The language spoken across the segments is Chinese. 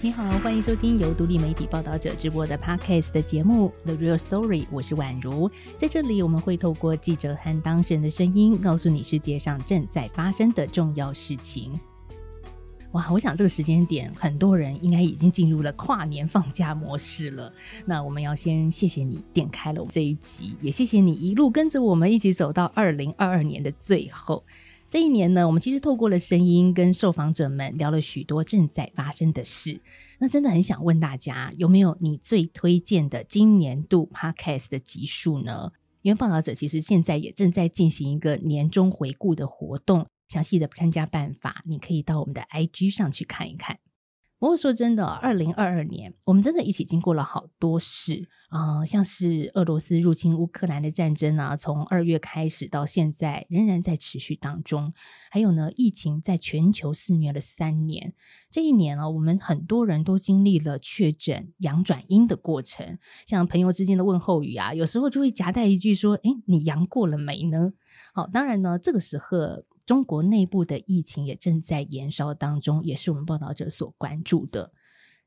你好，欢迎收听由独立媒体报道者直播的 podcast 的节目《The Real Story》。我是宛如，在这里我们会透过记者和当事人的声音，告诉你世界上正在发生的重要事情。哇，我想这个时间点，很多人应该已经进入了跨年放假模式了。那我们要先谢谢你点开了这一集，也谢谢你一路跟着我们一起走到二零二二年的最后。这一年呢，我们其实透过了声音跟受访者们聊了许多正在发生的事。那真的很想问大家，有没有你最推荐的今年度 Podcast 的集数呢？因为报道者其实现在也正在进行一个年终回顾的活动。详细的参加办法，你可以到我们的 IG 上去看一看。不过说真的，二零二二年，我们真的一起经过了好多事啊，像是俄罗斯入侵乌克兰的战争啊，从二月开始到现在仍然在持续当中。还有呢，疫情在全球肆虐了三年。这一年呢，我们很多人都经历了确诊阳转阴的过程。像朋友之间的问候语啊，有时候就会夹带一句说：“哎，你阳过了没呢？”好，当然呢，这个时候。中国内部的疫情也正在燃烧当中，也是我们报道者所关注的。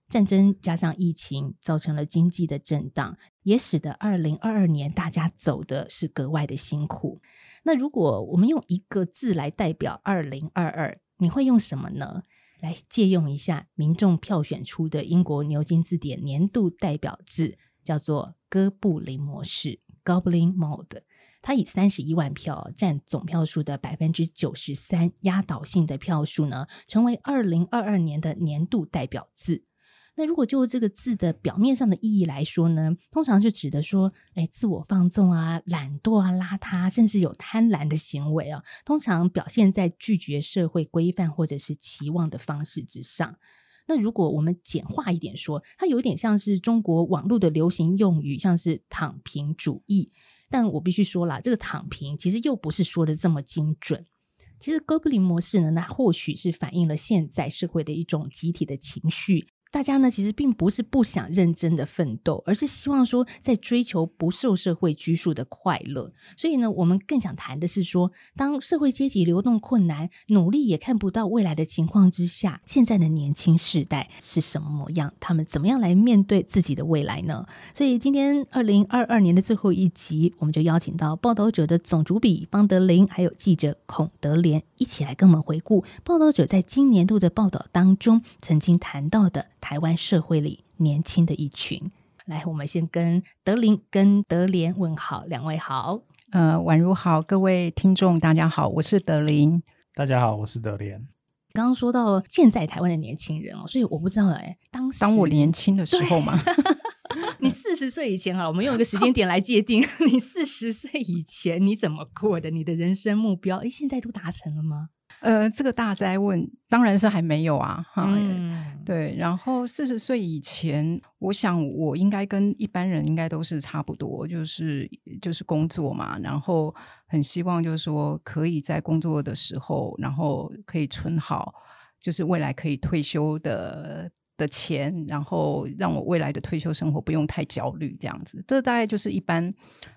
战争加上疫情，造成了经济的震荡，也使得二零二二年大家走的是格外的辛苦。那如果我们用一个字来代表二零二二，你会用什么呢？来借用一下民众票选出的英国牛津字典年度代表字，叫做“哥布林模式 ”（Goblin Mode）。他以三十一万票占总票数的百分之九十三，压倒性的票数呢，成为二零二二年的年度代表字。那如果就这个字的表面上的意义来说呢，通常就指的说，哎，自我放纵啊、懒惰啊、邋遢，甚至有贪婪的行为啊，通常表现在拒绝社会规范或者是期望的方式之上。那如果我们简化一点说，它有点像是中国网络的流行用语，像是躺平主义。但我必须说了，这个躺平其实又不是说的这么精准。其实哥布林模式呢，那或许是反映了现在社会的一种集体的情绪。大家呢其实并不是不想认真的奋斗，而是希望说在追求不受社会拘束的快乐。所以呢，我们更想谈的是说，当社会阶级流动困难，努力也看不到未来的情况之下，现在的年轻世代是什么模样？他们怎么样来面对自己的未来呢？所以今天二零二二年的最后一集，我们就邀请到报道者的总主笔方德林，还有记者孔德莲，一起来跟我们回顾报道者在今年度的报道当中曾经谈到的。台湾社会里年轻的一群，来，我们先跟德林跟德莲问好，两位好，呃，宛如好，各位听众大家好，我是德林，大家好，我是德莲。刚刚说到现在台湾的年轻人哦，所以我不知道哎，当当我年轻的时候嘛，你四十岁以前啊，我们用一个时间点来界定，你四十岁以前你怎么过的？你的人生目标，哎，现在都达成了吗？呃，这个大灾问当然是还没有啊，哈，对。然后四十岁以前，我想我应该跟一般人应该都是差不多，就是就是工作嘛，然后很希望就是说可以在工作的时候，然后可以存好，就是未来可以退休的的钱，然后让我未来的退休生活不用太焦虑这样子。这大概就是一般，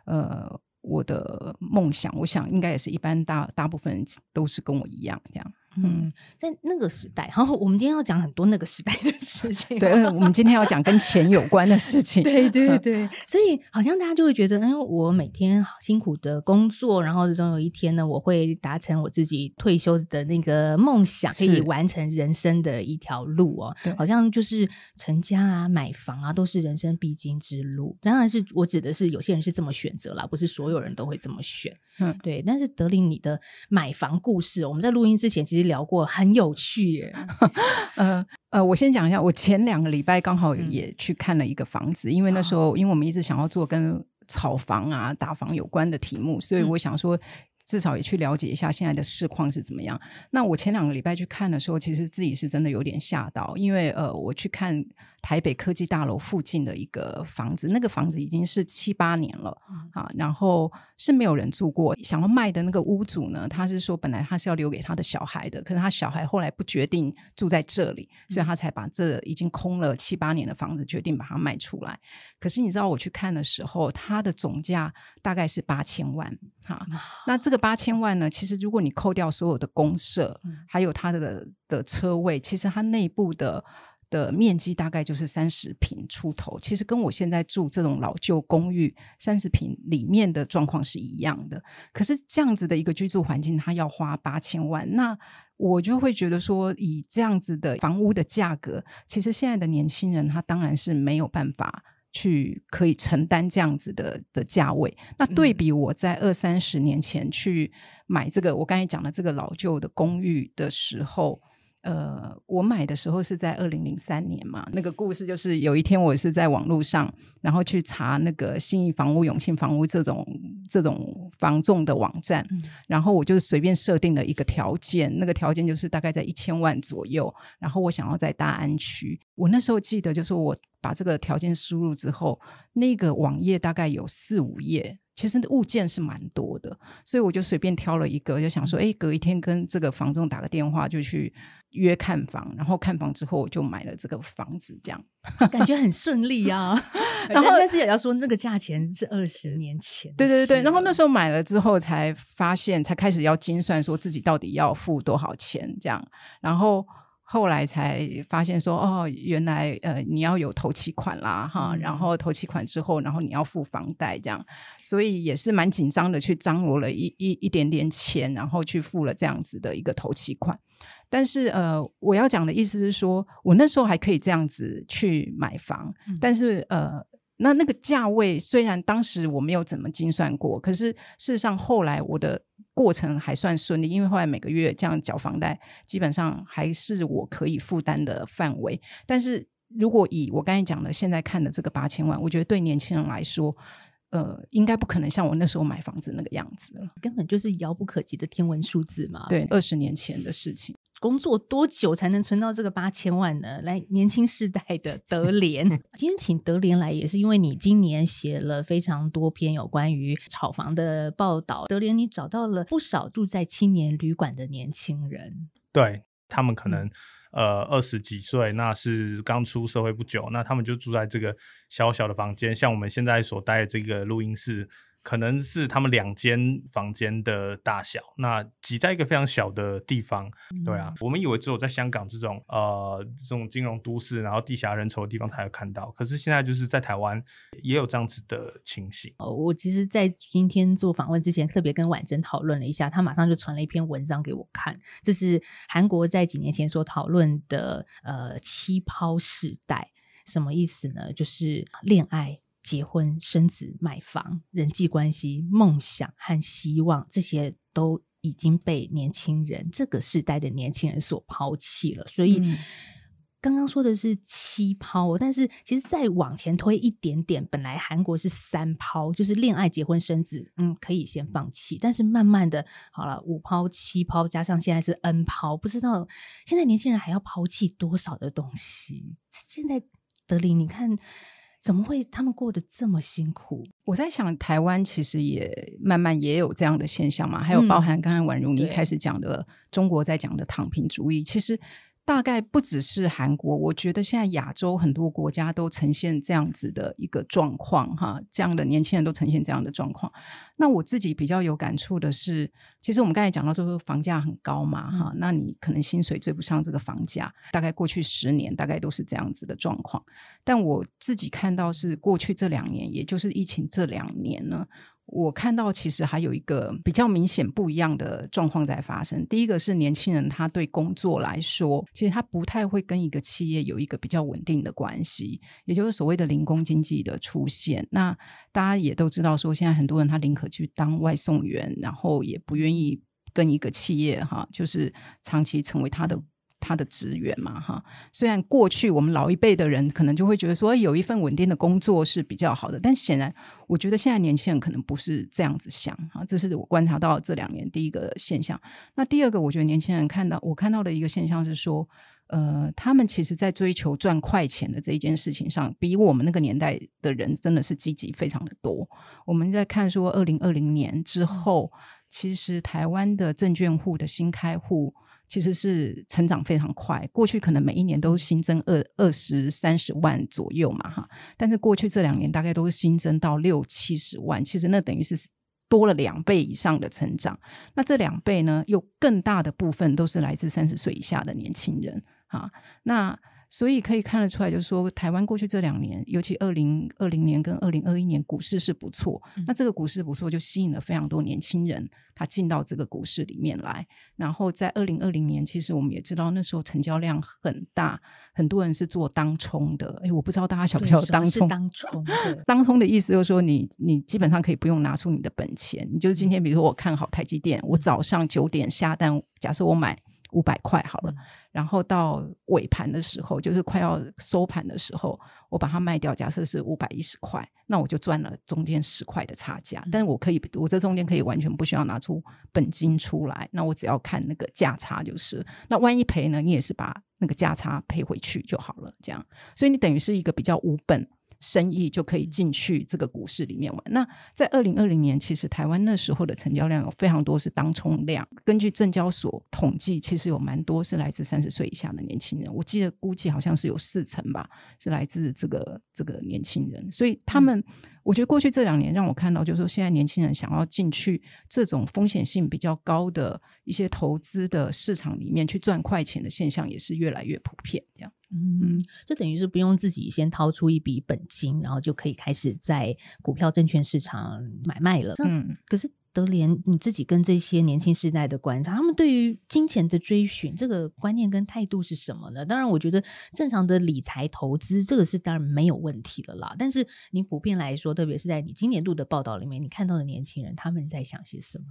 呃。我的梦想，我想应该也是一般大大部分人都是跟我一样这样。嗯，在那个时代，然后我们今天要讲很多那个时代的事情。对，我们今天要讲跟钱有关的事情。对对对，所以好像大家就会觉得，哎，我每天辛苦的工作，然后总有一天呢，我会达成我自己退休的那个梦想，可以完成人生的一条路哦。对，好像就是成家啊、买房啊，都是人生必经之路。当然是我指的是，有些人是这么选择啦，不是所有人都会这么选。嗯，对。但是德林，你的买房故事，我们在录音之前其实。聊过很有趣耶，呃呃，我先讲一下，我前两个礼拜刚好也去看了一个房子，因为那时候因为我们一直想要做跟炒房啊、打房有关的题目，所以我想说，至少也去了解一下现在的市况是怎么样。那我前两个礼拜去看的时候，其实自己是真的有点吓到，因为呃，我去看。台北科技大楼附近的一个房子，那个房子已经是七八年了啊，然后是没有人住过。想要卖的那个屋主呢，他是说本来他是要留给他的小孩的，可是他小孩后来不决定住在这里，所以他才把这已经空了七八年的房子决定把它卖出来。可是你知道我去看的时候，它的总价大概是八千万啊。那这个八千万呢，其实如果你扣掉所有的公社，还有它的的车位，其实它内部的。的面积大概就是三十平出头，其实跟我现在住这种老旧公寓三十平里面的状况是一样的。可是这样子的一个居住环境，它要花八千万，那我就会觉得说，以这样子的房屋的价格，其实现在的年轻人他当然是没有办法去可以承担这样子的的价位。那对比我在二三十年前去买这个，我刚才讲的这个老旧的公寓的时候。呃，我买的时候是在二零零三年嘛。那个故事就是有一天我是在网络上，然后去查那个信义房屋、永庆房屋这种这种房仲的网站，然后我就随便设定了一个条件，那个条件就是大概在一千万左右，然后我想要在大安区。我那时候记得就是我把这个条件输入之后，那个网页大概有四五页。其实物件是蛮多的，所以我就随便挑了一个，就想说，哎，隔一天跟这个房仲打个电话，就去约看房，然后看房之后，我就买了这个房子，这样感觉很顺利啊。然后但是也要说，那个价钱是二十年前。对对对对，然后那时候买了之后，才发现才开始要精算，说自己到底要付多少钱这样，然后。后来才发现说哦，原来呃你要有投期款啦哈，然后投期款之后，然后你要付房贷这样，所以也是蛮紧张的去张罗了一一一点点钱，然后去付了这样子的一个投期款。但是呃，我要讲的意思是说，我那时候还可以这样子去买房，但是呃，那那个价位虽然当时我没有怎么精算过，可是事实上后来我的。过程还算顺利，因为后来每个月这样缴房贷，基本上还是我可以负担的范围。但是如果以我刚才讲的现在看的这个八千万，我觉得对年轻人来说，呃，应该不可能像我那时候买房子那个样子了，根本就是遥不可及的天文数字嘛。对，二十年前的事情。工作多久才能存到这个八千万呢？来，年轻世代的 德联，今天请德联来也是因为你今年写了非常多篇有关于炒房的报道。德联，你找到了不少住在青年旅馆的年轻人，对他们可能呃二十几岁，那是刚出社会不久，那他们就住在这个小小的房间，像我们现在所待的这个录音室。可能是他们两间房间的大小，那挤在一个非常小的地方。对啊，我们以为只有在香港这种呃这种金融都市，然后地狭人稠的地方才有看到，可是现在就是在台湾也有这样子的情形。哦，我其实，在今天做访问之前，特别跟婉珍讨论了一下，她马上就传了一篇文章给我看，这是韩国在几年前所讨论的呃“七抛时代”什么意思呢？就是恋爱。结婚、生子、买房、人际关系、梦想和希望，这些都已经被年轻人这个时代的年轻人所抛弃了。所以，刚刚说的是七抛，但是其实再往前推一点点，本来韩国是三抛，就是恋爱、结婚、生子，嗯，可以先放弃。但是慢慢的，好了，五抛、七抛，加上现在是 n 抛，不知道现在年轻人还要抛弃多少的东西。现在德林，你看。怎么会他们过得这么辛苦？我在想，台湾其实也慢慢也有这样的现象嘛，还有包含刚才宛容一开始讲的中国在讲的躺平主义，其实。大概不只是韩国，我觉得现在亚洲很多国家都呈现这样子的一个状况哈，这样的年轻人都呈现这样的状况。那我自己比较有感触的是，其实我们刚才讲到就是房价很高嘛哈，那你可能薪水追不上这个房价，大概过去十年大概都是这样子的状况。但我自己看到是过去这两年，也就是疫情这两年呢。我看到其实还有一个比较明显不一样的状况在发生。第一个是年轻人，他对工作来说，其实他不太会跟一个企业有一个比较稳定的关系，也就是所谓的零工经济的出现。那大家也都知道，说现在很多人他宁可去当外送员，然后也不愿意跟一个企业哈，就是长期成为他的。他的职员嘛，哈，虽然过去我们老一辈的人可能就会觉得说有一份稳定的工作是比较好的，但显然我觉得现在年轻人可能不是这样子想哈，这是我观察到这两年第一个现象。那第二个，我觉得年轻人看到我看到的一个现象是说，呃，他们其实在追求赚快钱的这一件事情上，比我们那个年代的人真的是积极非常的多。我们在看说，二零二零年之后，其实台湾的证券户的新开户。其实是成长非常快，过去可能每一年都新增二二十三十万左右嘛，哈，但是过去这两年大概都是新增到六七十万，其实那等于是多了两倍以上的成长，那这两倍呢，又更大的部分都是来自三十岁以下的年轻人，哈，那。所以可以看得出来，就是说台湾过去这两年，尤其二零二零年跟二零二一年股市是不错。那这个股市不错，就吸引了非常多年轻人，他进到这个股市里面来。然后在二零二零年，其实我们也知道那时候成交量很大，很多人是做当冲的。哎，我不知道大家晓不晓得当冲？当冲。当冲的意思就是说，你你基本上可以不用拿出你的本钱。你就是今天，比如说我看好台积电，我早上九点下单，假设我买。五百块好了，然后到尾盘的时候，就是快要收盘的时候，我把它卖掉，假设是五百一十块，那我就赚了中间十块的差价。但是我可以，我这中间可以完全不需要拿出本金出来，那我只要看那个价差就是。那万一赔呢？你也是把那个价差赔回去就好了。这样，所以你等于是一个比较无本。生意就可以进去这个股市里面玩。那在二零二零年，其实台湾那时候的成交量有非常多是当冲量。根据证交所统计，其实有蛮多是来自三十岁以下的年轻人。我记得估计好像是有四成吧，是来自这个这个年轻人。所以他们，我觉得过去这两年让我看到，就是说现在年轻人想要进去这种风险性比较高的、一些投资的市场里面去赚快钱的现象，也是越来越普遍这样。嗯，就等于是不用自己先掏出一笔本金，然后就可以开始在股票证券市场买卖了。嗯，可是德联，你自己跟这些年轻世代的观察，他们对于金钱的追寻这个观念跟态度是什么呢？当然，我觉得正常的理财投资这个是当然没有问题的啦。但是，你普遍来说，特别是在你今年度的报道里面，你看到的年轻人他们在想些什么？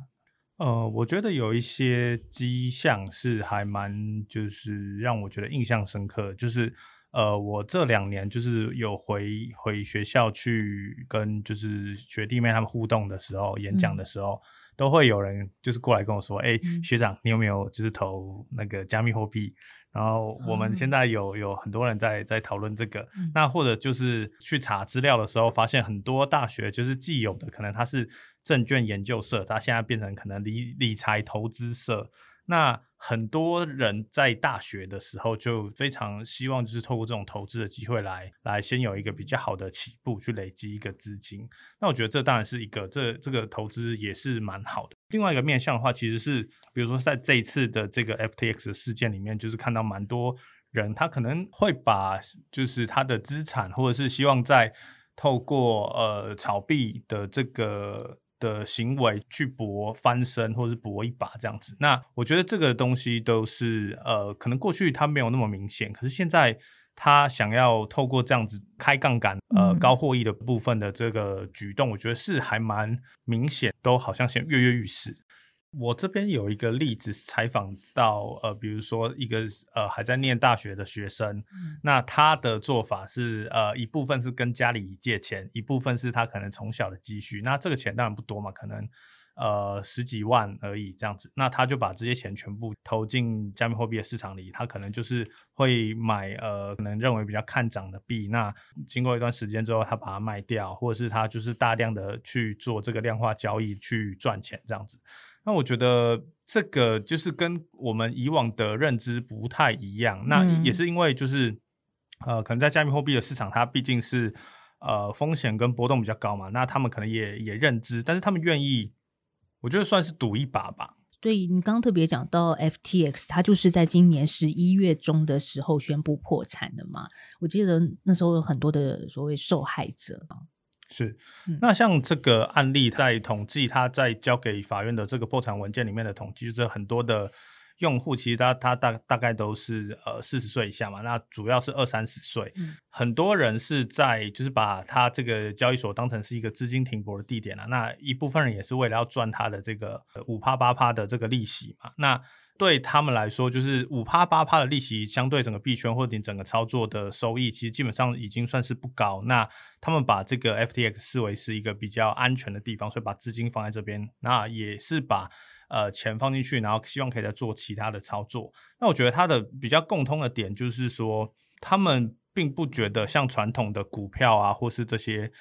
呃，我觉得有一些迹象是还蛮，就是让我觉得印象深刻，就是呃，我这两年就是有回回学校去跟就是学弟妹他们互动的时候，演讲的时候。都会有人就是过来跟我说，哎，学长，你有没有就是投那个加密货币？然后我们现在有有很多人在在讨论这个，那或者就是去查资料的时候，发现很多大学就是既有的，可能它是证券研究社，它现在变成可能理理财投资社，那。很多人在大学的时候就非常希望，就是透过这种投资的机会来来先有一个比较好的起步，去累积一个资金。那我觉得这当然是一个这这个投资也是蛮好的。另外一个面向的话，其实是比如说在这一次的这个 FTX 的事件里面，就是看到蛮多人他可能会把就是他的资产，或者是希望在透过呃炒币的这个。的行为去搏翻身，或者是搏一把这样子，那我觉得这个东西都是呃，可能过去他没有那么明显，可是现在他想要透过这样子开杠杆，呃，高获益的部分的这个举动，我觉得是还蛮明显，都好像先跃跃欲试。我这边有一个例子，采访到呃，比如说一个呃还在念大学的学生，那他的做法是呃一部分是跟家里借钱，一部分是他可能从小的积蓄。那这个钱当然不多嘛，可能呃十几万而已这样子。那他就把这些钱全部投进加密货币的市场里，他可能就是会买呃可能认为比较看涨的币。那经过一段时间之后，他把它卖掉，或者是他就是大量的去做这个量化交易去赚钱这样子。那我觉得这个就是跟我们以往的认知不太一样。那也是因为就是，呃，可能在加密货币的市场，它毕竟是呃风险跟波动比较高嘛。那他们可能也也认知，但是他们愿意，我觉得算是赌一把吧。对，你刚特别讲到 FTX，它就是在今年十一月中的时候宣布破产的嘛。我记得那时候有很多的所谓受害者。是，那像这个案例，在统计他在交给法院的这个破产文件里面的统计，就是很多的用户，其实他他大大概都是呃四十岁以下嘛，那主要是二三十岁，很多人是在就是把他这个交易所当成是一个资金停泊的地点了，那一部分人也是为了要赚他的这个五趴八趴的这个利息嘛，那。对他们来说，就是五趴八趴的利息，相对整个币圈或者你整个操作的收益，其实基本上已经算是不高。那他们把这个 FTX 视为是一个比较安全的地方，所以把资金放在这边，那也是把呃钱放进去，然后希望可以再做其他的操作。那我觉得它的比较共通的点就是说，他们并不觉得像传统的股票啊，或是这些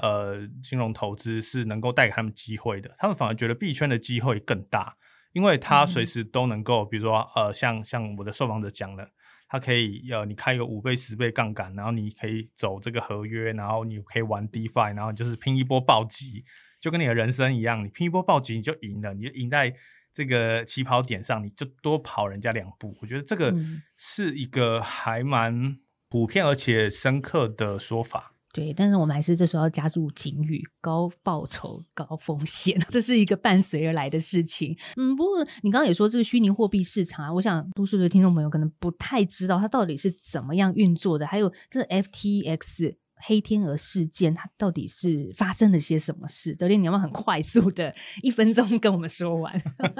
呃金融投资是能够带给他们机会的，他们反而觉得币圈的机会更大。因为他随时都能够，比如说，呃，像像我的受访者讲了，他可以，呃，你开一个五倍、十倍杠杆，然后你可以走这个合约，然后你可以玩 DeFi，然后就是拼一波暴击，就跟你的人生一样，你拼一波暴击你就赢了，你就赢在这个起跑点上，你就多跑人家两步。我觉得这个是一个还蛮普遍而且深刻的说法。对，但是我们还是这时候要加入警语：高报酬、高风险，这是一个伴随而来的事情。嗯，不过你刚刚也说这个虚拟货币市场啊，我想多数的听众朋友可能不太知道它到底是怎么样运作的，还有这 FTX。黑天鹅事件，它到底是发生了些什么事？德林，你要不要很快速的一分钟跟我们说完？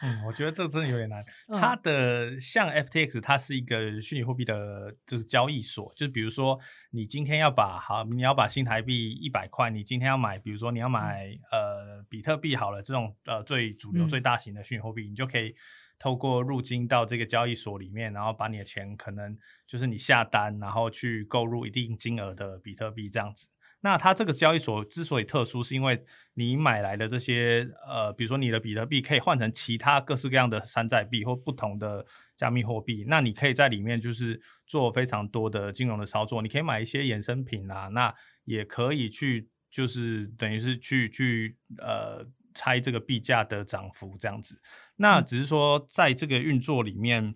嗯，我觉得这个真的有点难。它的像 FTX，它是一个虚拟货币的这个交易所，就是比如说你今天要把好，你要把新台币一百块，你今天要买，比如说你要买呃比特币好了，这种呃最主流、最大型的虚拟货币，你就可以。透过入金到这个交易所里面，然后把你的钱可能就是你下单，然后去购入一定金额的比特币这样子。那它这个交易所之所以特殊，是因为你买来的这些呃，比如说你的比特币可以换成其他各式各样的山寨币或不同的加密货币。那你可以在里面就是做非常多的金融的操作，你可以买一些衍生品啊，那也可以去就是等于是去去呃。拆这个币价的涨幅，这样子，那只是说在这个运作里面，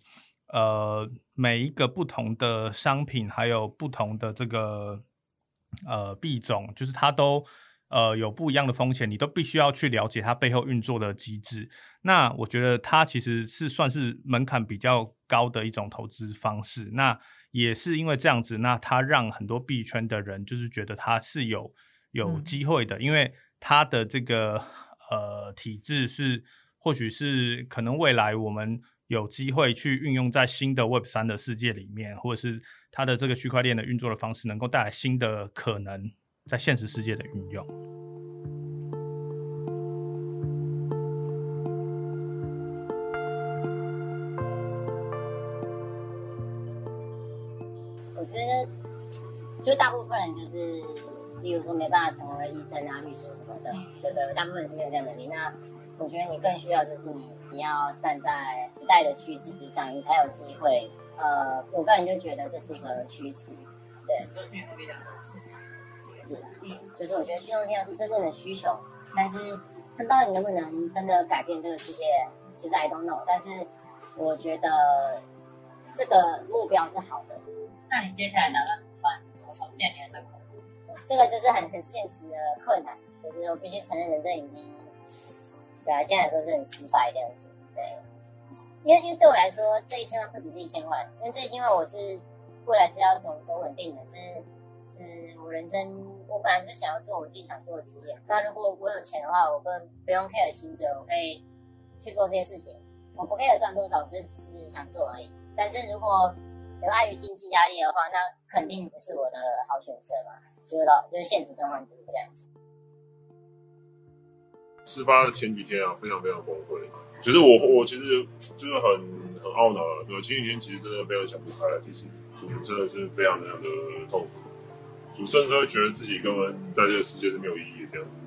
呃，每一个不同的商品，还有不同的这个呃币种，就是它都呃有不一样的风险，你都必须要去了解它背后运作的机制。那我觉得它其实是算是门槛比较高的一种投资方式。那也是因为这样子，那它让很多币圈的人就是觉得它是有有机会的，因为它的这个。呃，体制是，或许是可能未来我们有机会去运用在新的 Web 三的世界里面，或者是它的这个区块链的运作的方式，能够带来新的可能在现实世界的运用。我觉得，就大部分人就是。例如说没办法成为医生啊、律师什么的，对对，大部分是没有这样能力。那我觉得你更需要就是你你要站在时代的趋势之上，你才有机会。呃，我个人就觉得这是一个趋势，对，就的市场是的，嗯，就是我觉得虚荣心要是真正的需求，但是它到底能不能真的改变这个世界，其实 I don't know。但是我觉得这个目标是好的。那你接下来打算怎么办？怎么重建你的生活？这个就是很很现实的困难，就是我必须承认，人生已经，对啊，现在来说是很这样的。对，因为因为对我来说，这一千万不只是一千万，因为这一千万我是未来是要走走稳定的，是是我人生，我本来是想要做我自己想做的职业。那如果我有钱的话，我不不用 care 薪水，我可以去做这些事情。我不 care 赚多少，我就只是想做而已。但是如果有碍于经济压力的话，那肯定不是我的好选择嘛。就是就是现实况就是这样子。事发的前几天啊，非常非常崩溃。其实我我其实就是很很懊恼的，对前几天其实真的非常想不开了，其实真的是非常非常的痛苦。主甚至会觉得自己根本在这个世界是没有意义的这样子。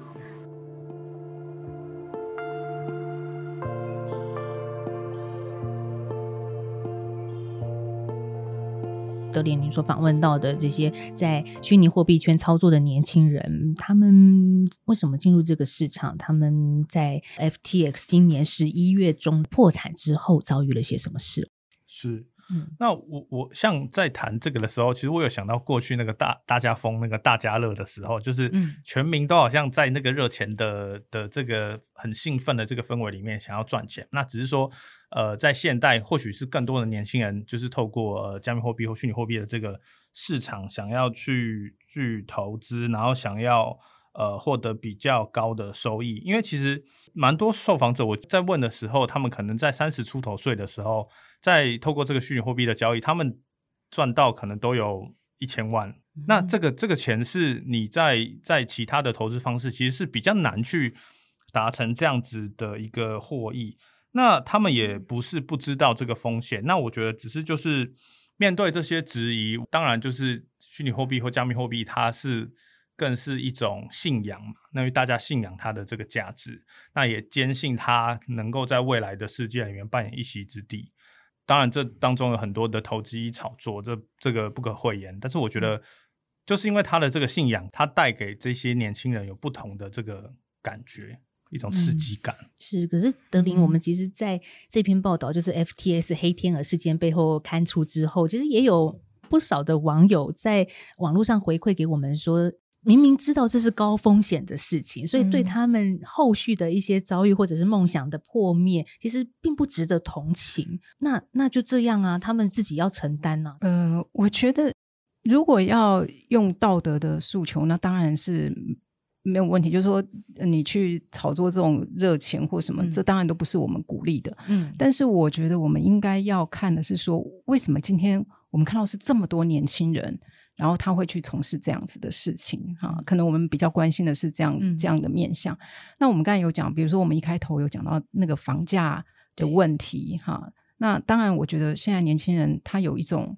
德里尼所访问到的这些在虚拟货币圈操作的年轻人，他们为什么进入这个市场？他们在 FTX 今年十一月中破产之后遭遇了些什么事？是。那我我像在谈这个的时候，其实我有想到过去那个大大家疯那个大家乐的时候，就是全民都好像在那个热钱的的这个很兴奋的这个氛围里面想要赚钱。那只是说，呃，在现代或许是更多的年轻人就是透过加密货币或虚拟货币的这个市场想要去去投资，然后想要。呃，获得比较高的收益，因为其实蛮多受访者，我在问的时候，他们可能在三十出头岁的时候，在透过这个虚拟货币的交易，他们赚到可能都有一千万。那这个这个钱是你在在其他的投资方式，其实是比较难去达成这样子的一个获益。那他们也不是不知道这个风险，那我觉得只是就是面对这些质疑，当然就是虚拟货币或加密货币，它是。更是一种信仰嘛，那为大家信仰它的这个价值，那也坚信它能够在未来的世界里面扮演一席之地。当然，这当中有很多的投资炒作，这这个不可讳言。但是，我觉得就是因为他的这个信仰，他带给这些年轻人有不同的这个感觉，一种刺激感。是。可是，德林，我们其实在这篇报道，就是 FTS 黑天鹅事件背后刊出之后，其实也有不少的网友在网络上回馈给我们说。明明知道这是高风险的事情，所以对他们后续的一些遭遇或者是梦想的破灭，其实并不值得同情。那那就这样啊，他们自己要承担呢。呃，我觉得如果要用道德的诉求，那当然是没有问题。就是说，你去炒作这种热情或什么，这当然都不是我们鼓励的。嗯，但是我觉得我们应该要看的是说，为什么今天我们看到是这么多年轻人。然后他会去从事这样子的事情哈，可能我们比较关心的是这样这样的面向。那我们刚才有讲，比如说我们一开头有讲到那个房价的问题哈，那当然我觉得现在年轻人他有一种，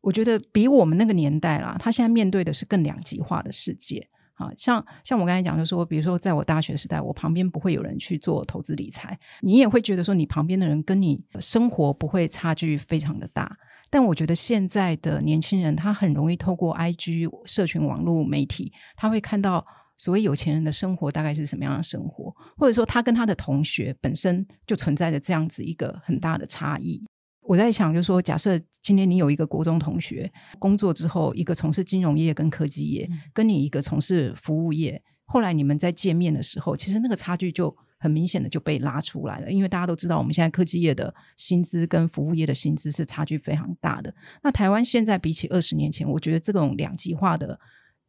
我觉得比我们那个年代啦，他现在面对的是更两极化的世界啊。像像我刚才讲，就说比如说在我大学时代，我旁边不会有人去做投资理财，你也会觉得说你旁边的人跟你生活不会差距非常的大。但我觉得现在的年轻人，他很容易透过 IG 社群网络媒体，他会看到所谓有钱人的生活大概是什么样的生活，或者说他跟他的同学本身就存在着这样子一个很大的差异。我在想，就是说，假设今天你有一个国中同学工作之后，一个从事金融业跟科技业，跟你一个从事服务业，后来你们在见面的时候，其实那个差距就。很明显的就被拉出来了，因为大家都知道，我们现在科技业的薪资跟服务业的薪资是差距非常大的。那台湾现在比起二十年前，我觉得这种两极化的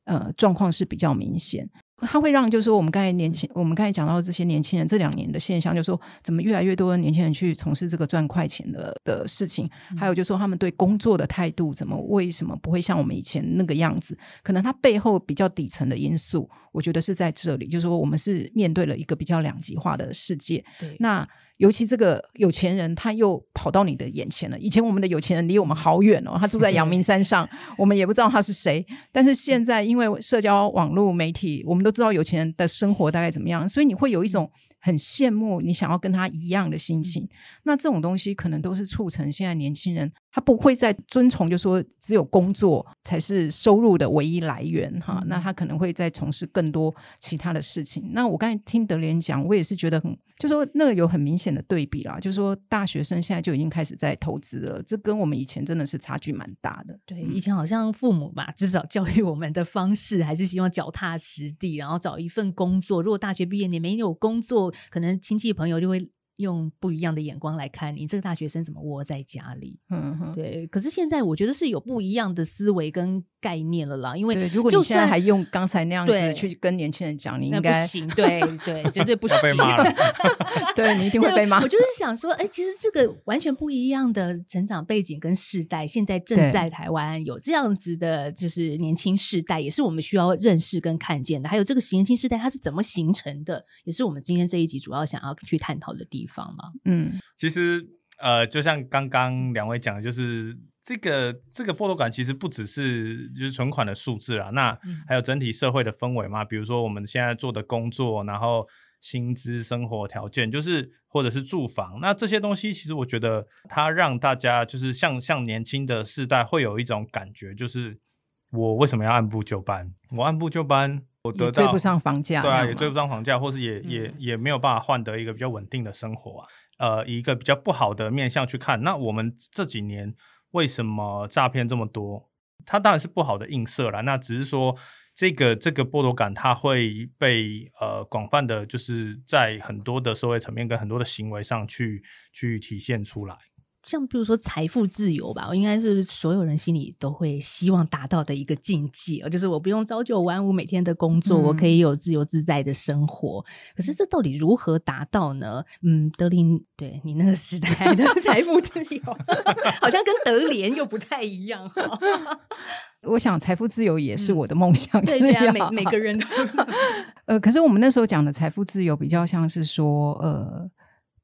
呃状况是比较明显。他会让，就是说，我们刚才年轻，我们刚才讲到这些年轻人这两年的现象，就是说，怎么越来越多的年轻人去从事这个赚快钱的的事情，还有就是说，他们对工作的态度，怎么为什么不会像我们以前那个样子？可能他背后比较底层的因素，我觉得是在这里，就是说，我们是面对了一个比较两极化的世界。对，那。尤其这个有钱人，他又跑到你的眼前了。以前我们的有钱人离我们好远哦，他住在阳明山上，我们也不知道他是谁。但是现在，因为社交网络媒体，我们都知道有钱人的生活大概怎么样，所以你会有一种很羡慕，你想要跟他一样的心情。那这种东西，可能都是促成现在年轻人。他不会再遵从，就说只有工作才是收入的唯一来源哈。那他可能会再从事更多其他的事情。那我刚才听德莲讲，我也是觉得很，就说那个有很明显的对比啦，就说大学生现在就已经开始在投资了，这跟我们以前真的是差距蛮大的。对，以前好像父母吧，至少教育我们的方式还是希望脚踏实地，然后找一份工作。如果大学毕业你没有工作，可能亲戚朋友就会。用不一样的眼光来看，你这个大学生怎么窝在家里？嗯哼，对。可是现在我觉得是有不一样的思维跟概念了啦，因为如果你现在还用刚才那样子去跟年轻人讲，你应该不行。对对，绝对不 行。被骂了，对你一定会被骂。我就是想说，哎，其实这个完全不一样的成长背景跟世代，现在正在台湾有这样子的，就是年轻世代，也是我们需要认识跟看见的。还有这个年轻世代它是怎么形成的，也是我们今天这一集主要想要去探讨的点。地方嘛，嗯，其实呃，就像刚刚两位讲的，就是这个这个剥夺感其实不只是就是存款的数字啊，那还有整体社会的氛围嘛，比如说我们现在做的工作，然后薪资、生活条件，就是或者是住房，那这些东西其实我觉得它让大家就是像像年轻的世代会有一种感觉，就是我为什么要按部就班？我按部就班。我得追不上房价，对啊，也追不上房价，或是也也也没有办法换得一个比较稳定的生活啊。呃，一个比较不好的面向去看，那我们这几年为什么诈骗这么多？它当然是不好的映射啦。那只是说，这个这个剥夺感它会被呃广泛的就是在很多的社会层面跟很多的行为上去去体现出来。像比如说财富自由吧，我应该是所有人心里都会希望达到的一个境界就是我不用朝九晚五每天的工作，我可以有自由自在的生活。可是这到底如何达到呢？嗯，德林，对你那个时代的 财富自由，好像跟德联又不太一样。我想财富自由也是我的梦想，对对，每每个人 呃，可是我们那时候讲的财富自由，比较像是说，呃。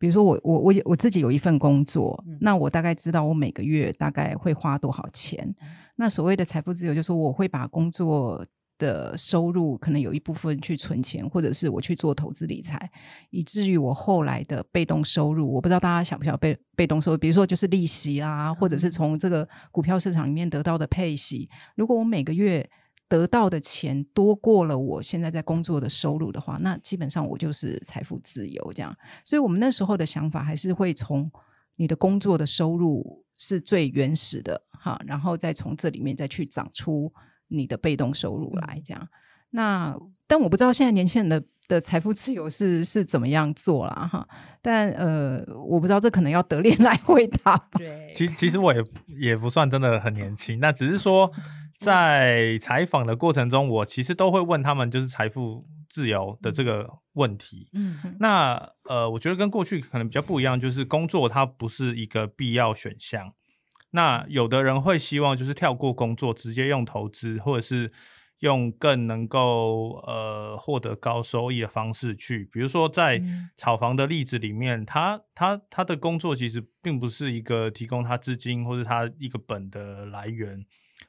比如说我我我我自己有一份工作，那我大概知道我每个月大概会花多少钱。那所谓的财富自由，就是我会把工作的收入可能有一部分去存钱，或者是我去做投资理财，以至于我后来的被动收入。我不知道大家想不想被被动收入，比如说就是利息啊，或者是从这个股票市场里面得到的配息。如果我每个月，得到的钱多过了我现在在工作的收入的话，那基本上我就是财富自由这样。所以我们那时候的想法还是会从你的工作的收入是最原始的哈，然后再从这里面再去长出你的被动收入来这样。那但我不知道现在年轻人的的财富自由是是怎么样做啦？哈，但呃，我不知道这可能要德练来回答。对，其其实我也也不算真的很年轻，那只是说。在采访的过程中，我其实都会问他们就是财富自由的这个问题。嗯，那呃，我觉得跟过去可能比较不一样，就是工作它不是一个必要选项。那有的人会希望就是跳过工作，直接用投资，或者是用更能够呃获得高收益的方式去，比如说在炒房的例子里面，他他他的工作其实并不是一个提供他资金或者他一个本的来源。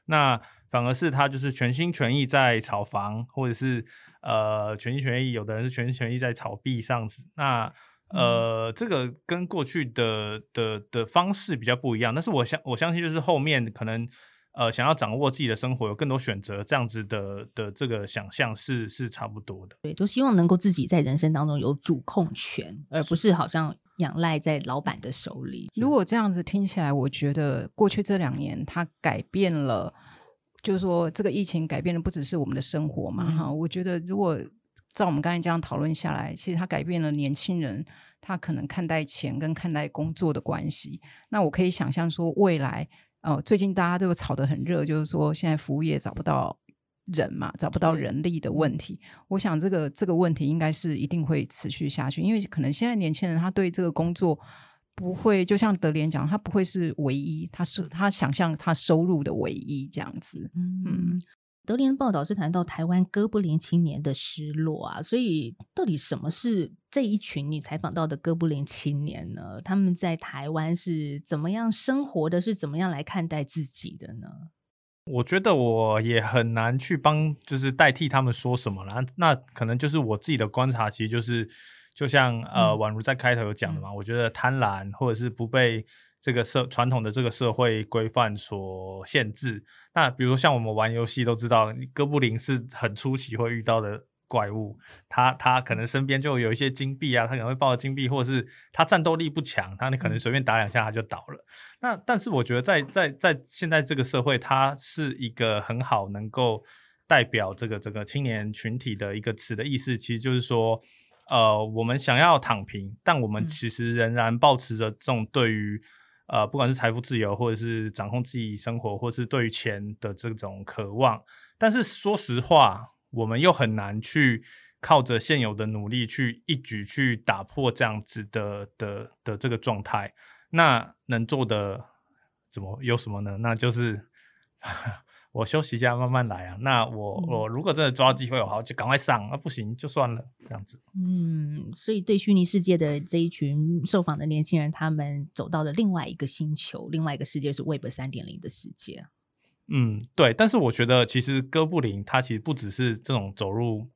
那反而是他就是全心全意在炒房，或者是呃全心全意，有的人是全心全意在炒币这样子。那呃，这个跟过去的的的方式比较不一样。但是，我相我相信，就是后面可能呃，想要掌握自己的生活，有更多选择这样子的的这个想象是是差不多的。对，都希望能够自己在人生当中有主控权，而不是好像仰赖在老板的手里。如果这样子听起来，我觉得过去这两年他改变了。就是说，这个疫情改变的不只是我们的生活嘛，哈。我觉得，如果照我们刚才这样讨论下来，其实它改变了年轻人他可能看待钱跟看待工作的关系。那我可以想象说，未来，呃，最近大家都吵得很热，就是说现在服务业找不到人嘛，找不到人力的问题。我想，这个这个问题应该是一定会持续下去，因为可能现在年轻人他对这个工作。不会，就像德莲讲，他不会是唯一，他是他想象他收入的唯一这样子。嗯，德莲报道是谈到台湾哥布林青年的失落啊，所以到底什么是这一群你采访到的哥布林青年呢？他们在台湾是怎么样生活的是怎么样来看待自己的呢？我觉得我也很难去帮，就是代替他们说什么了。那可能就是我自己的观察，其实就是。就像呃，宛如在开头有讲的嘛，我觉得贪婪或者是不被这个社传统的这个社会规范所限制。那比如说像我们玩游戏都知道，哥布林是很出奇会遇到的怪物，他他可能身边就有一些金币啊，他可能会抱着金币，或者是他战斗力不强，他你可能随便打两下他就倒了。那但是我觉得在在在现在这个社会，它是一个很好能够代表这个这个青年群体的一个词的意思，其实就是说。呃，我们想要躺平，但我们其实仍然保持着这种对于呃，不管是财富自由，或者是掌控自己生活，或是对于钱的这种渴望。但是说实话，我们又很难去靠着现有的努力去一举去打破这样子的的的这个状态。那能做的怎么有什么呢？那就是。我休息一下，慢慢来啊。那我我如果真的抓机会，我好就赶快上。那不行就算了，这样子。嗯，所以对虚拟世界的这一群受访的年轻人，他们走到了另外一个星球，另外一个世界是 Web 三点零的世界。嗯，对。但是我觉得，其实哥布林它其实不只是这种走入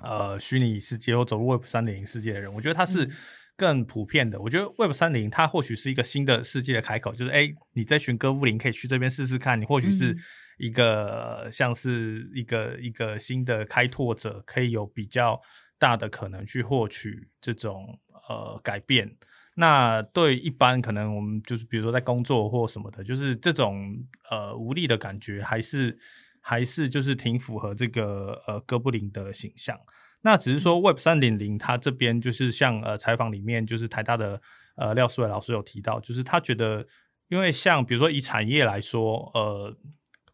呃虚拟世界或走入 Web 三点零世界的人，我觉得它是更普遍的。我觉得 Web 三零它或许是一个新的世界的开口，就是哎，你在寻哥布林，可以去这边试试看。你或许是。一个像是一个一个新的开拓者，可以有比较大的可能去获取这种呃改变。那对一般可能我们就是比如说在工作或什么的，就是这种呃无力的感觉，还是还是就是挺符合这个呃哥布林的形象。那只是说 Web 三点零，它这边就是像呃采访里面就是台大的呃廖思伟老师有提到，就是他觉得因为像比如说以产业来说，呃。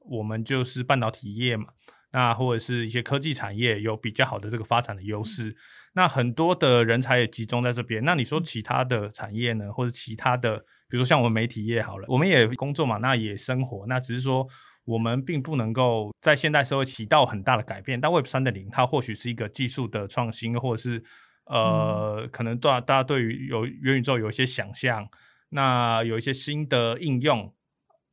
我们就是半导体业嘛，那或者是一些科技产业有比较好的这个发展的优势，那很多的人才也集中在这边。那你说其他的产业呢，或者其他的，比如说像我们媒体业好了，我们也工作嘛，那也生活，那只是说我们并不能够在现代社会起到很大的改变。但 Web 三点零它或许是一个技术的创新，或者是呃，可能大大家对于有元宇宙有一些想象，那有一些新的应用。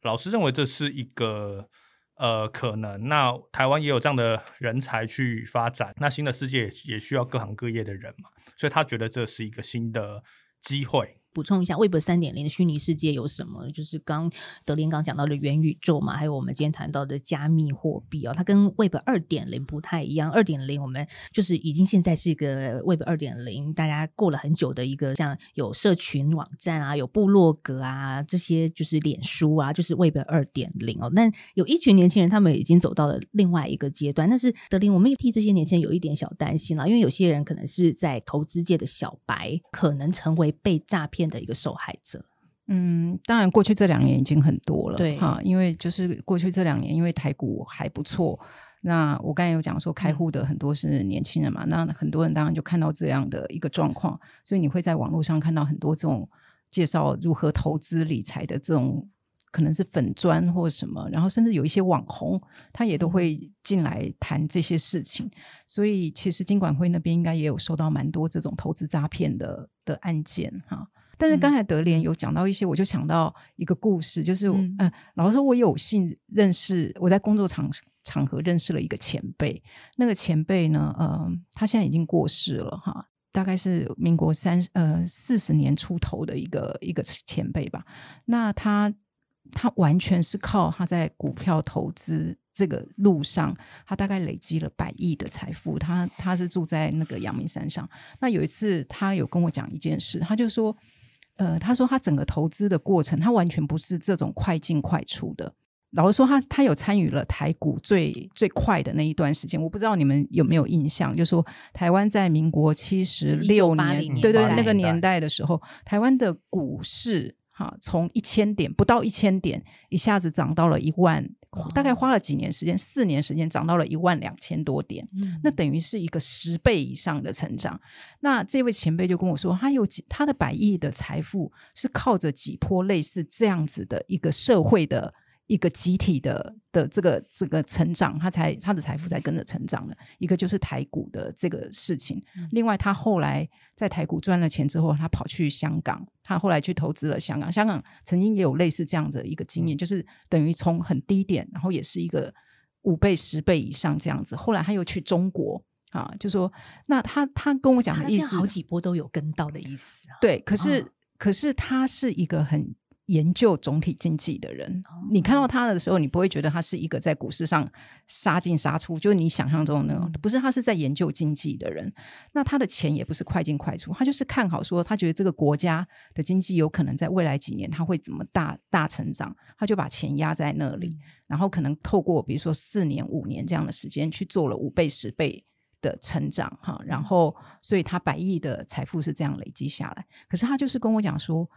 老师认为这是一个呃可能，那台湾也有这样的人才去发展，那新的世界也需要各行各业的人嘛，所以他觉得这是一个新的机会。补充一下，Web 三点零的虚拟世界有什么？就是刚德林刚讲到的元宇宙嘛，还有我们今天谈到的加密货币啊。它跟 Web 二点零不太一样。二点零我们就是已经现在是一个 Web 二点零，大家过了很久的一个像有社群网站啊、有部落格啊这些，就是脸书啊，就是 Web 二点零哦。但有一群年轻人，他们已经走到了另外一个阶段。但是德林，我们也替这些年轻人有一点小担心啦，因为有些人可能是在投资界的小白，可能成为被诈骗。的一个受害者，嗯，当然过去这两年已经很多了，对哈，因为就是过去这两年，因为台股还不错，那我刚才有讲说开户的很多是年轻人嘛，那很多人当然就看到这样的一个状况，所以你会在网络上看到很多这种介绍如何投资理财的这种可能是粉砖或什么，然后甚至有一些网红，他也都会进来谈这些事情，所以其实金管会那边应该也有收到蛮多这种投资诈骗的的案件哈。但是刚才德连有讲到一些，我就想到一个故事，就是嗯，老实说，我有幸认识我在工作场场合认识了一个前辈。那个前辈呢，呃，他现在已经过世了哈，大概是民国三呃四十年出头的一个一个前辈吧。那他他完全是靠他在股票投资这个路上，他大概累积了百亿的财富。他他是住在那个阳明山上。那有一次他有跟我讲一件事，他就说。呃，他说他整个投资的过程，他完全不是这种快进快出的。老实说，他他有参与了台股最最快的那一段时间，我不知道你们有没有印象，就说台湾在民国七十六年，对对，那个年代的时候，台湾的股市哈从一千点不到一千点，一下子涨到了一万。大概花了几年时间，四年时间涨到了一万两千多点，那等于是一个十倍以上的成长。那这位前辈就跟我说，他有几他的百亿的财富是靠着几波类似这样子的一个社会的。一个集体的的这个这个成长，他才他的财富才跟着成长的。一个就是台股的这个事情，另外他后来在台股赚了钱之后，他跑去香港，他后来去投资了香港。香港曾经也有类似这样子一个经验，就是等于从很低点，然后也是一个五倍、十倍以上这样子。后来他又去中国啊，就说那他他跟我讲的意思，好几波都有跟到的意思。对，可是可是他是一个很。研究总体经济的人，你看到他的时候，你不会觉得他是一个在股市上杀进杀出，就是你想象中的那种。不是，他是在研究经济的人，那他的钱也不是快进快出，他就是看好说，他觉得这个国家的经济有可能在未来几年他会怎么大大成长，他就把钱压在那里，然后可能透过比如说四年五年这样的时间去做了五倍十倍的成长，哈，然后所以他百亿的财富是这样累积下来。可是他就是跟我讲说。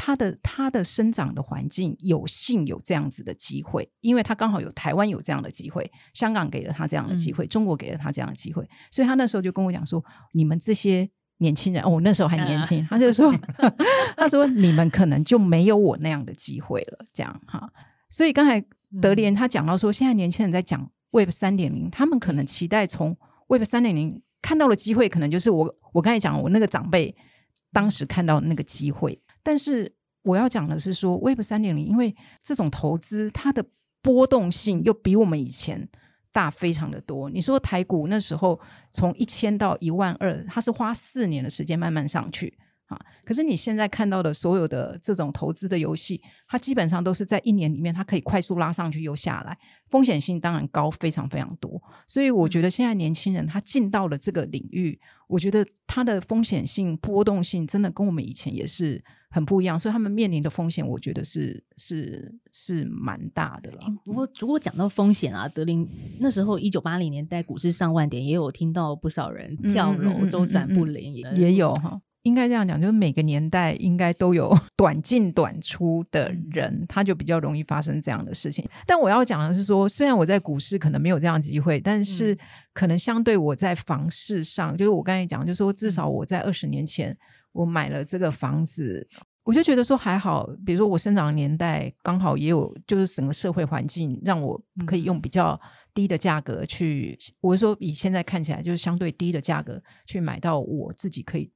他的他的生长的环境有幸有这样子的机会，因为他刚好有台湾有这样的机会，香港给了他这样的机会，中国给了他这样的机会，所以他那时候就跟我讲说：“你们这些年轻人，哦，我那时候还年轻。”他就说：“ 他说你们可能就没有我那样的机会了。”这样哈，所以刚才德莲他讲到说，现在年轻人在讲 Web 三点零，他们可能期待从 Web 三点零看到的机会，可能就是我我刚才讲我那个长辈当时看到那个机会。但是我要讲的是说，Web 三点零，因为这种投资它的波动性又比我们以前大非常的多。你说台股那时候从一千到一万二，它是花四年的时间慢慢上去啊。可是你现在看到的所有的这种投资的游戏，它基本上都是在一年里面，它可以快速拉上去又下来，风险性当然高非常非常多。所以我觉得现在年轻人他进到了这个领域，我觉得它的风险性波动性真的跟我们以前也是。很不一样，所以他们面临的风险，我觉得是是是蛮大的了。不过如果讲到风险啊，德林那时候一九八零年代股市上万点，也有听到不少人跳楼、周转不灵，也也有哈。应该这样讲，就是每个年代应该都有 短进短出的人，他就比较容易发生这样的事情。但我要讲的是说，虽然我在股市可能没有这样机会，但是可能相对我在房市上，就是我刚才讲，就是说至少我在二十年前。我买了这个房子，我就觉得说还好。比如说我生长的年代，刚好也有就是整个社会环境让我可以用比较低的价格去，我是说以现在看起来就是相对低的价格去买到我自己可以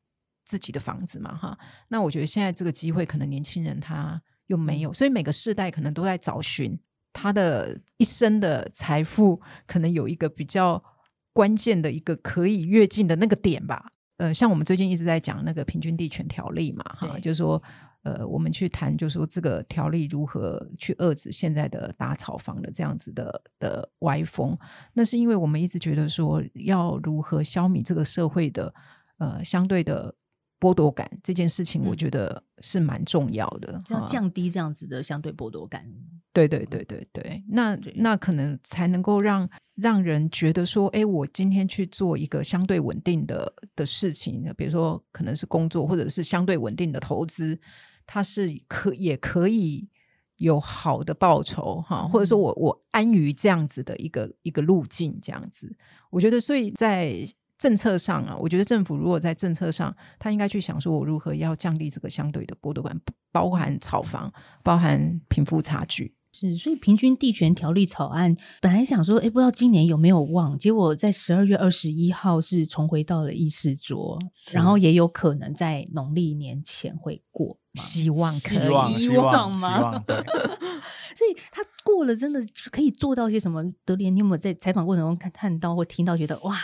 自己的房子嘛，哈。那我觉得现在这个机会可能年轻人他又没有，所以每个世代可能都在找寻他的一生的财富，可能有一个比较关键的一个可以跃进的那个点吧。呃，像我们最近一直在讲那个平均地权条例嘛，哈，就是说，呃，我们去谈，就是说这个条例如何去遏制现在的打炒房的这样子的的歪风，那是因为我们一直觉得说，要如何消弭这个社会的呃相对的。剥夺感这件事情，我觉得是蛮重要的，要降低这样子的相对剥夺感。对对对对对，那那可能才能够让让人觉得说，哎，我今天去做一个相对稳定的的事情，比如说可能是工作，或者是相对稳定的投资，它是可也可以有好的报酬哈，或者说我我安于这样子的一个一个路径，这样子，我觉得所以在。政策上啊，我觉得政府如果在政策上，他应该去想说，我如何要降低这个相对的剥夺感，包含炒房，包含贫富差距。是，所以平均地权条例草案本来想说，哎，不知道今年有没有忘，结果在十二月二十一号是重回到了议事桌，然后也有可能在农历年前会过，希望，可希望吗？所以他过了，真的可以做到些什么？德连，你有没有在采访过程中看看到或听到，觉得哇？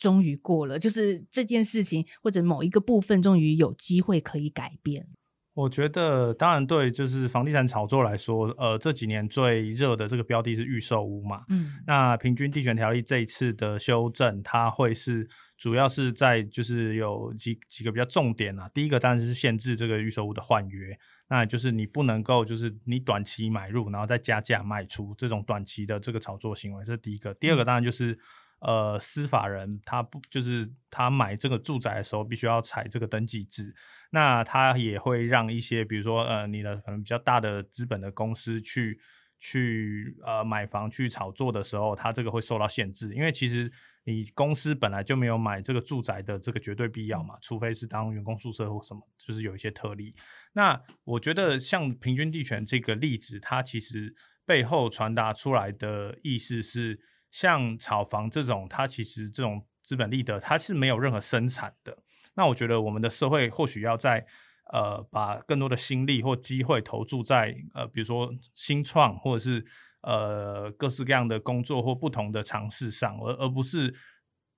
终于过了，就是这件事情或者某一个部分终于有机会可以改变。我觉得，当然对，就是房地产炒作来说，呃，这几年最热的这个标的是预售屋嘛。嗯，那平均地权条例这一次的修正，它会是主要是在就是有几几个比较重点啊。第一个当然是限制这个预售屋的换约，那就是你不能够就是你短期买入然后再加价卖出这种短期的这个炒作行为，这是第一个。第二个当然就是。呃，司法人他不就是他买这个住宅的时候必须要采这个登记制，那他也会让一些比如说呃，你的可能比较大的资本的公司去去呃买房去炒作的时候，他这个会受到限制，因为其实你公司本来就没有买这个住宅的这个绝对必要嘛，除非是当员工宿舍或什么，就是有一些特例。那我觉得像平均地权这个例子，它其实背后传达出来的意思是。像炒房这种，它其实这种资本利得，它是没有任何生产的。那我觉得我们的社会或许要在呃，把更多的心力或机会投注在呃，比如说新创或者是呃各式各样的工作或不同的尝试上，而而不是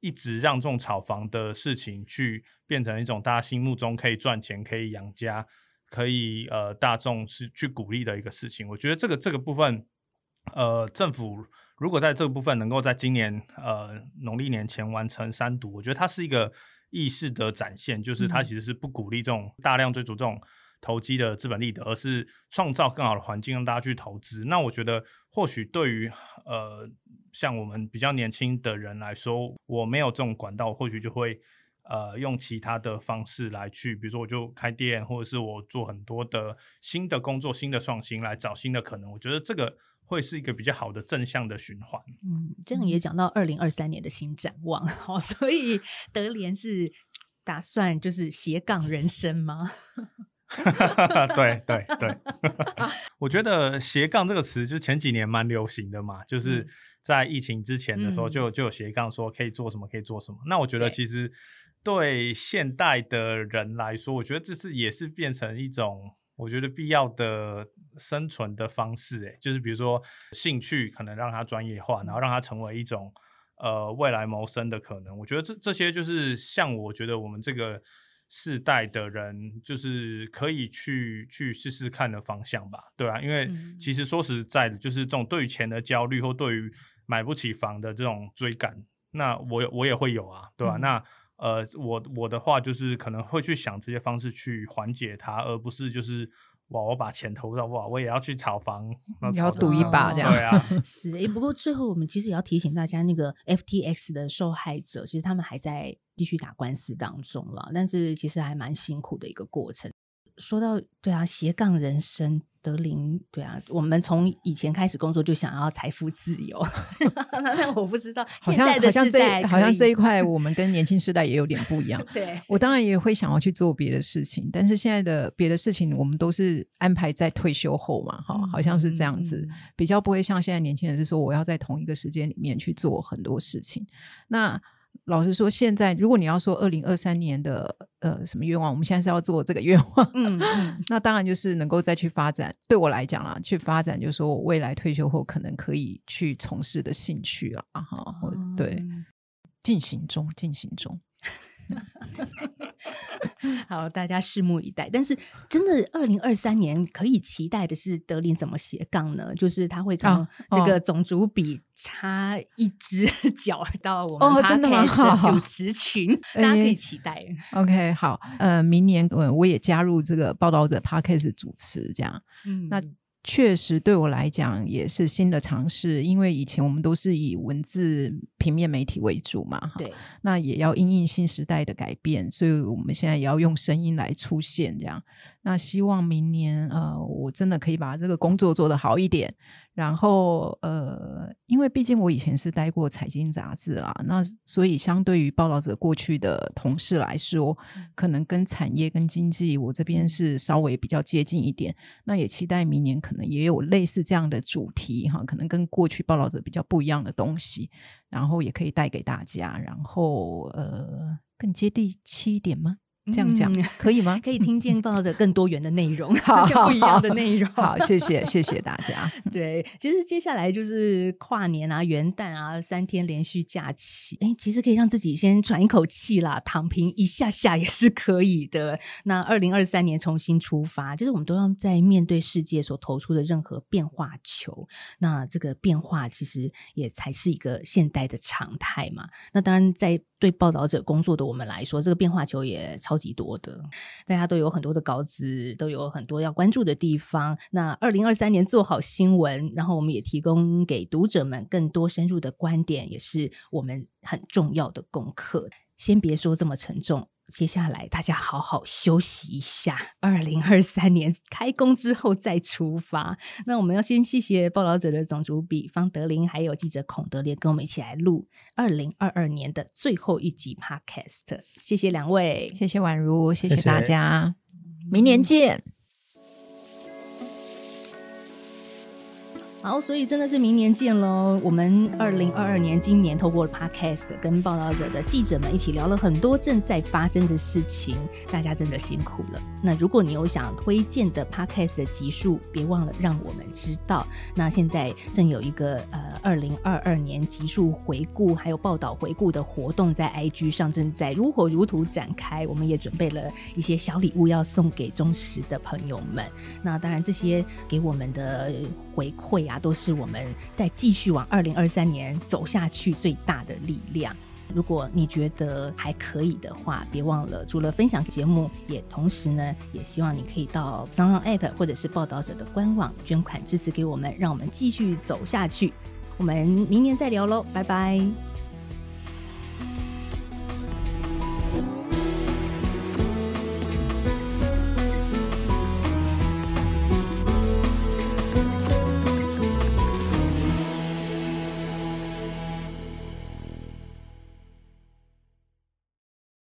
一直让这种炒房的事情去变成一种大家心目中可以赚钱、可以养家、可以呃大众是去鼓励的一个事情。我觉得这个这个部分，呃，政府。如果在这个部分能够在今年，呃，农历年前完成三读，我觉得它是一个意识的展现，就是它其实是不鼓励这种大量追逐这种投机的资本利得，而是创造更好的环境让大家去投资。那我觉得，或许对于呃，像我们比较年轻的人来说，我没有这种管道，或许就会呃，用其他的方式来去，比如说我就开店，或者是我做很多的新的工作、新的创新，来找新的可能。我觉得这个。会是一个比较好的正向的循环。嗯，这样也讲到二零二三年的新展望。好，所以德联是打算就是斜杠人生吗？对 对对，我觉得斜杠这个词就前几年蛮流行的嘛，就是在疫情之前的时候就就有斜杠说可以做什么可以做什么。那我觉得其实对现代的人来说，我觉得这是也是变成一种。我觉得必要的生存的方式，诶，就是比如说兴趣，可能让他专业化，然后让他成为一种，呃，未来谋生的可能。我觉得这这些就是像我觉得我们这个世代的人，就是可以去去试试看的方向吧，对啊，因为其实说实在的，就是这种对于钱的焦虑或对于买不起房的这种追赶，那我我也会有啊，对吧？那。呃，我我的话就是可能会去想这些方式去缓解它，而不是就是我我把钱投到哇，我也要去炒房，然后赌一把这样。是，不过最后我们其实也要提醒大家，那个 FTX 的受害者，其实他们还在继续打官司当中了，但是其实还蛮辛苦的一个过程。说到对啊，斜杠人生，德林对啊，我们从以前开始工作就想要财富自由，那我不知道，现在的时代好像这一块我们跟年轻时代也有点不一样。对，我当然也会想要去做别的事情，但是现在的别的事情我们都是安排在退休后嘛，哈，好像是这样子，比较不会像现在年轻人是说我要在同一个时间里面去做很多事情。那。老实说，现在如果你要说二零二三年的呃什么愿望，我们现在是要做这个愿望，嗯，那当然就是能够再去发展。对我来讲啊，去发展就是说我未来退休后可能可以去从事的兴趣啊，哈，对，进行中，进行中。好，大家拭目以待。但是，真的，二零二三年可以期待的是，德林怎么斜杠呢？就是他会从这个种族比插一只 脚到我们 p o d c 主持 群，大家可以期待。OK，好，呃，明年我也加入这个报道者 p a r k a s 主持，这样。嗯，那。确实对我来讲也是新的尝试，因为以前我们都是以文字、平面媒体为主嘛，对，那也要因应新时代的改变，所以我们现在也要用声音来出现，这样。那希望明年，呃，我真的可以把这个工作做得好一点。然后，呃，因为毕竟我以前是待过财经杂志啊，那所以相对于报道者过去的同事来说，可能跟产业跟经济我这边是稍微比较接近一点。那也期待明年可能也有类似这样的主题哈，可能跟过去报道者比较不一样的东西，然后也可以带给大家，然后呃，更接地气一点吗？这样讲可以吗？可以听见报到者更多元的内容，不一样的内容。好，谢谢，谢谢大家。对，其实接下来就是跨年啊、元旦啊，三天连续假期，哎，其实可以让自己先喘一口气啦，躺平一下下也是可以的。那二零二三年重新出发，就是我们都要在面对世界所投出的任何变化球。那这个变化其实也才是一个现代的常态嘛。那当然在。对报道者工作的我们来说，这个变化球也超级多的，大家都有很多的稿子，都有很多要关注的地方。那二零二三年做好新闻，然后我们也提供给读者们更多深入的观点，也是我们很重要的功课。先别说这么沉重。接下来大家好好休息一下，二零二三年开工之后再出发。那我们要先谢谢报道者的总主笔方德林，还有记者孔德烈，跟我们一起来录二零二二年的最后一集 Podcast。谢谢两位，谢谢宛如，谢谢大家，明年见。好，所以真的是明年见喽！我们二零二二年今年透过 Podcast 跟报道者的记者们一起聊了很多正在发生的事情，大家真的辛苦了。那如果你有想推荐的 Podcast 的集数，别忘了让我们知道。那现在正有一个呃二零二二年集数回顾还有报道回顾的活动在 IG 上正在如火如荼展开，我们也准备了一些小礼物要送给忠实的朋友们。那当然，这些给我们的回馈啊。都是我们在继续往二零二三年走下去最大的力量。如果你觉得还可以的话，别忘了除了分享节目，也同时呢，也希望你可以到 s o u n App 或者是报道者的官网捐款支持给我们，让我们继续走下去。我们明年再聊喽，拜拜。